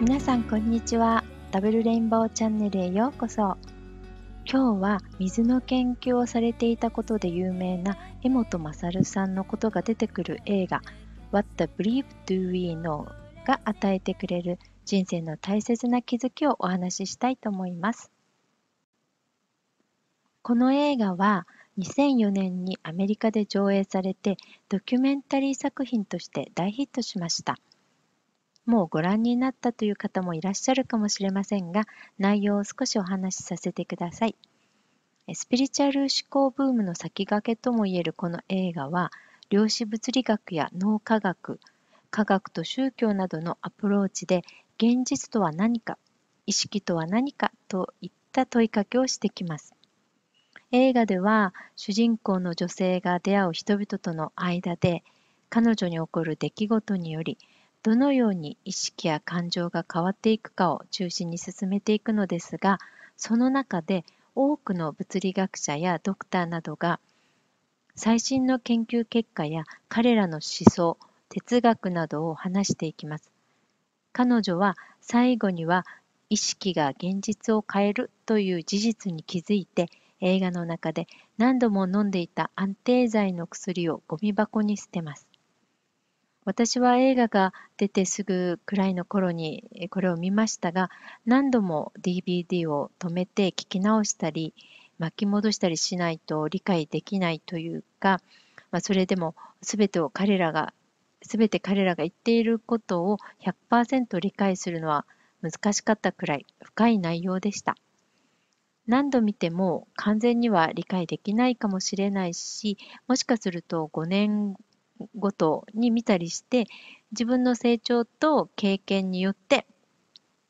皆さんこんにちはダブルレインボーチャンネルへようこそ今日は水の研究をされていたことで有名な江本勝さんのことが出てくる映画 What the Brief Do We Know が与えてくれる人生の大切な気づきをお話ししたいと思いますこの映画は2004年にアメリカで上映されてドキュメンタリー作品として大ヒットしました。もうご覧になったという方もいらっしゃるかもしれませんが、内容を少しお話しさせてください。スピリチュアル思考ブームの先駆けともいえるこの映画は、量子物理学や脳科学、科学と宗教などのアプローチで、現実とは何か、意識とは何かといった問いかけをしてきます。映画では主人公の女性が出会う人々との間で彼女に起こる出来事によりどのように意識や感情が変わっていくかを中心に進めていくのですがその中で多くの物理学者やドクターなどが最新の研究結果や彼らの思想哲学などを話していきます彼女は最後には意識が現実を変えるという事実に気づいて映画の中で何度も飲んでいた安定剤の薬をゴミ箱に捨てます私は映画が出てすぐくらいの頃にこれを見ましたが何度も DVD を止めて聞き直したり巻き戻したりしないと理解できないというか、まあ、それでも全てを彼らが全て彼らが言っていることを100%理解するのは難しかったくらい深い内容でした。何度見ても完全には理解できないかもしれないしもしかすると5年ごとに見たりして自分の成長と経験によって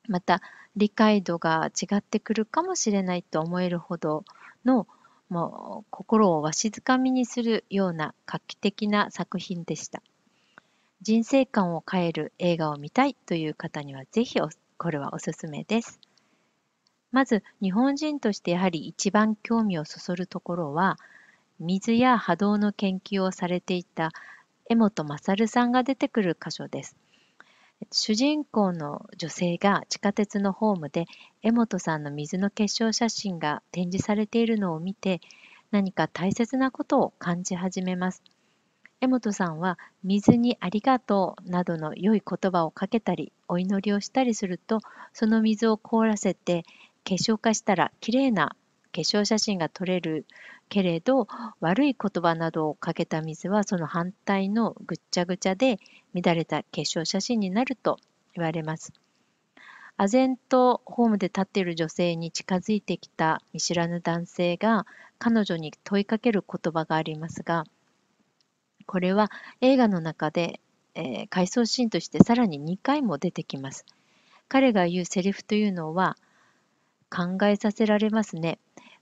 また理解度が違ってくるかもしれないと思えるほどのもう心をわしづかみにするような画期的な作品でした人生観を変える映画を見たいという方にはぜひこれはおすすめですまず日本人としてやはり一番興味をそそるところは水や波動の研究をされていた江本勝さんが出てくる箇所です。主人公の女性が地下鉄のホームで江本さんの水の結晶写真が展示されているのを見て何か大切なことを感じ始めます。江本さんは水にありがとうなどの良い言葉をかけたりお祈りをしたりするとその水を凍らせて結晶化したら綺麗な粧写真が撮れるけれど悪い言葉などをかけた水はその反対のぐっちゃぐちゃで乱れた化粧写真になると言われます。唖然とホームで立っている女性に近づいてきた見知らぬ男性が彼女に問いかける言葉がありますがこれは映画の中で、えー、回想シーンとしてさらに2回も出てきます。彼が言うセリフというのは考えさせられますね。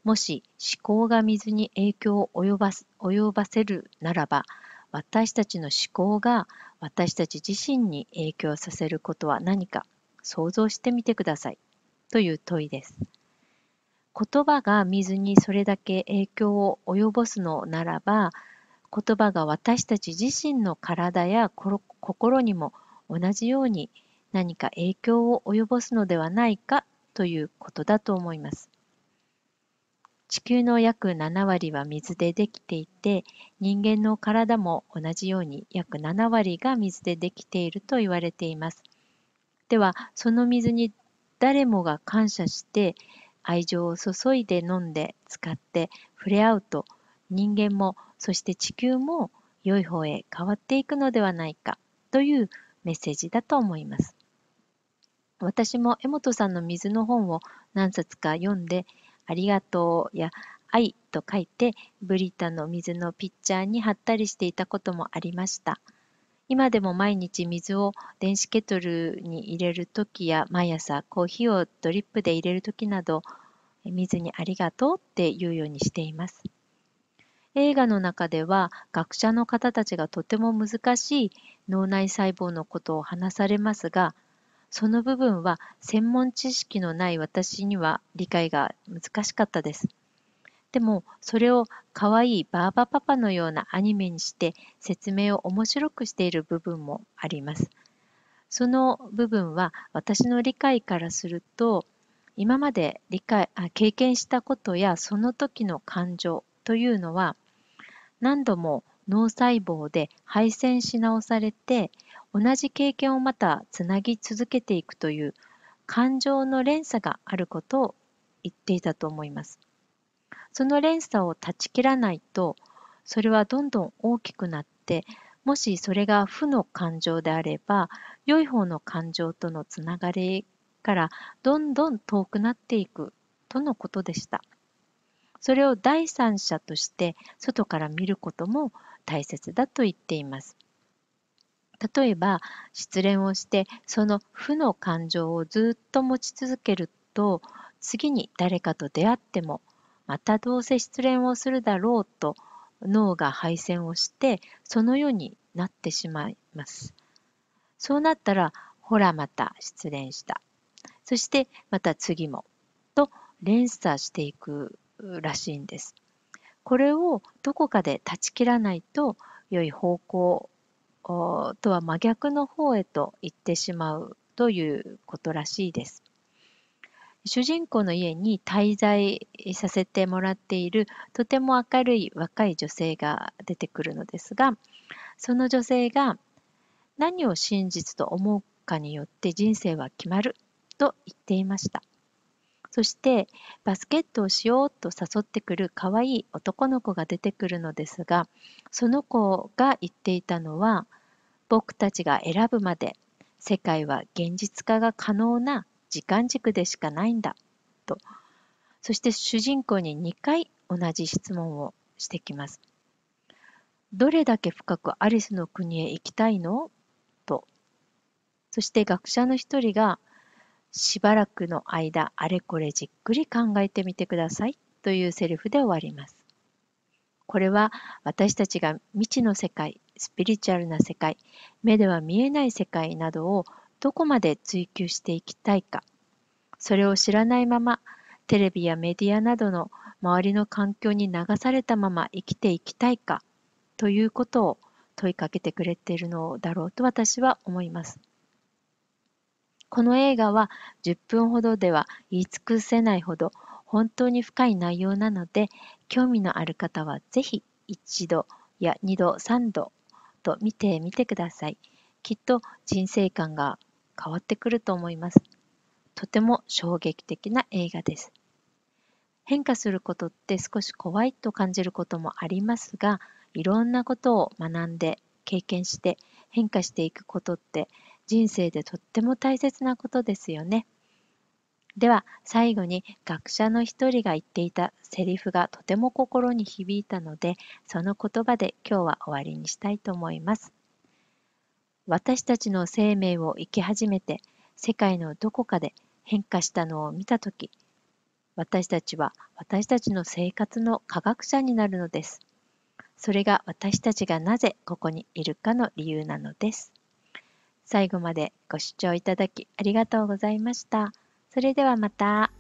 もし思考が水に影響を及ば及ばせるならば、私たちの思考が私たち自身に影響させることは何か想像してみてくださいという問いです。言葉が水にそれだけ影響を及ぼすのならば言葉が私たち自身の体や心にも同じように何か影響を及ぼすのではないかということだと思います。地球の約7割は水でできていて人間の体も同じように約7割が水でできていると言われていますではその水に誰もが感謝して愛情を注いで飲んで使って触れ合うと人間もそして地球も良い方へ変わっていくのではないかというメッセージだと思います私も江本さんの水の本を何冊か読んでありがとうや愛と書いてブリタの水のピッチャーに貼ったりしていたこともありました。今でも毎日水を電子ケトルに入れるときや毎朝コーヒーをドリップで入れるときなど水にありがとうって言うようにしています。映画の中では学者の方たちがとても難しい脳内細胞のことを話されますがその部分は専門知識のない私には理解が難しかったです。でもそれをかわいいバーバパパのようなアニメにして説明を面白くしている部分もあります。その部分は私の理解からすると今まで理解あ経験したことやその時の感情というのは何度も脳細胞で配線し直されて同じ経験をまたつなぎ続けていくという感情の連鎖があることを言っていたと思います。その連鎖を断ち切らないとそれはどんどん大きくなってもしそれが負の感情であれば良い方の感情とのつながりからどんどん遠くなっていくとのことでした。それを第三者として外から見ることも大切だと言っています。例えば失恋をしてその負の感情をずっと持ち続けると次に誰かと出会ってもまたどうせ失恋をするだろうと脳が敗戦をしてそのようになってしまいます。そうなったらほらまた失恋したそしてまた次もと連鎖していくらしいんです。これをどこかで断ち切らないと良い方向とは真逆の方へと行ってしまうということらしいです。主人公の家に滞在させてもらっているとても明るい若い女性が出てくるのですがその女性が何を真実と思うかによって人生は決まると言っていました。そしてバスケットをしようと誘ってくるかわいい男の子が出てくるのですがその子が言っていたのは僕たちが選ぶまで世界は現実化が可能な時間軸でしかないんだとそして主人公に2回同じ質問をしてきます。どれだけ深くアリスの国へ行きたいのとそして学者の一人がしばらくの間あれこれじっくり考えてみてくださいというセリフで終わります。これは私たちが未知の世界、スピリチュアルな世界、目では見えない世界などをどこまで追求していきたいか、それを知らないままテレビやメディアなどの周りの環境に流されたまま生きていきたいかということを問いかけてくれているのだろうと私は思います。この映画は10分ほどでは言い尽くせないほど本当に深い内容なので興味のある方はぜひ一度や二度三度と見てみてくださいきっと人生観が変わってくると思いますとても衝撃的な映画です変化することって少し怖いと感じることもありますがいろんなことを学んで経験して変化していくことって人生でとっても大切なことですよね。では最後に学者の一人が言っていたセリフがとても心に響いたのでその言葉で今日は終わりにしたいと思います。私たちの生命を生き始めて世界のどこかで変化したのを見た時私たちは私たちの生活の科学者になるのです。それが私たちがなぜここにいるかの理由なのです。最後までご視聴いただきありがとうございました。それではまた。